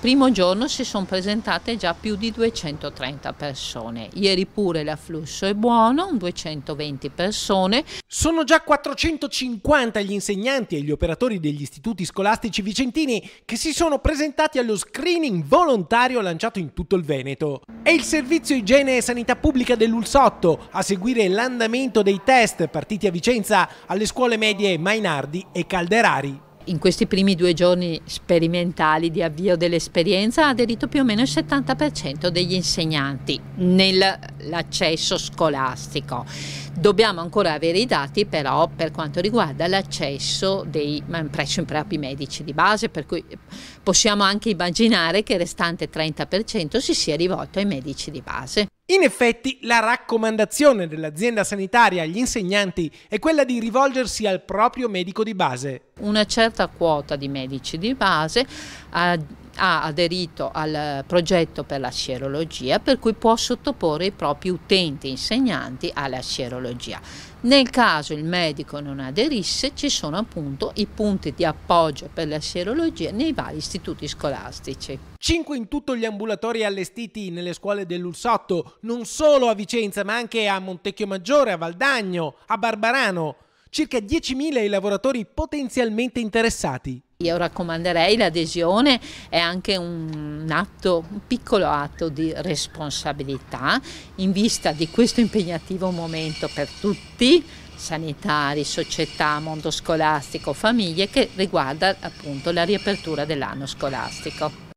primo giorno si sono presentate già più di 230 persone, ieri pure l'afflusso è buono, 220 persone. Sono già 450 gli insegnanti e gli operatori degli istituti scolastici vicentini che si sono presentati allo screening volontario lanciato in tutto il Veneto. È il servizio igiene e sanità pubblica dell'Ulsotto a seguire l'andamento dei test partiti a Vicenza alle scuole medie Mainardi e Calderari in questi primi due giorni sperimentali di avvio dell'esperienza ha aderito più o meno il 70% degli insegnanti nell'accesso scolastico. Dobbiamo ancora avere i dati però per quanto riguarda l'accesso dei, presso i propri medici di base, per cui possiamo anche immaginare che il restante 30% si sia rivolto ai medici di base. In effetti, la raccomandazione dell'azienda sanitaria agli insegnanti è quella di rivolgersi al proprio medico di base. Una certa quota di medici di base ha ah, ha aderito al progetto per la sierologia per cui può sottoporre i propri utenti insegnanti alla sierologia. Nel caso il medico non aderisse ci sono appunto i punti di appoggio per la sierologia nei vari istituti scolastici. Cinque in tutto gli ambulatori allestiti nelle scuole dell'Ulsotto, non solo a Vicenza ma anche a Montecchio Maggiore, a Valdagno, a Barbarano. Circa 10.000 i lavoratori potenzialmente interessati. Io raccomanderei l'adesione, è anche un, atto, un piccolo atto di responsabilità in vista di questo impegnativo momento per tutti, sanitari, società, mondo scolastico, famiglie, che riguarda appunto la riapertura dell'anno scolastico.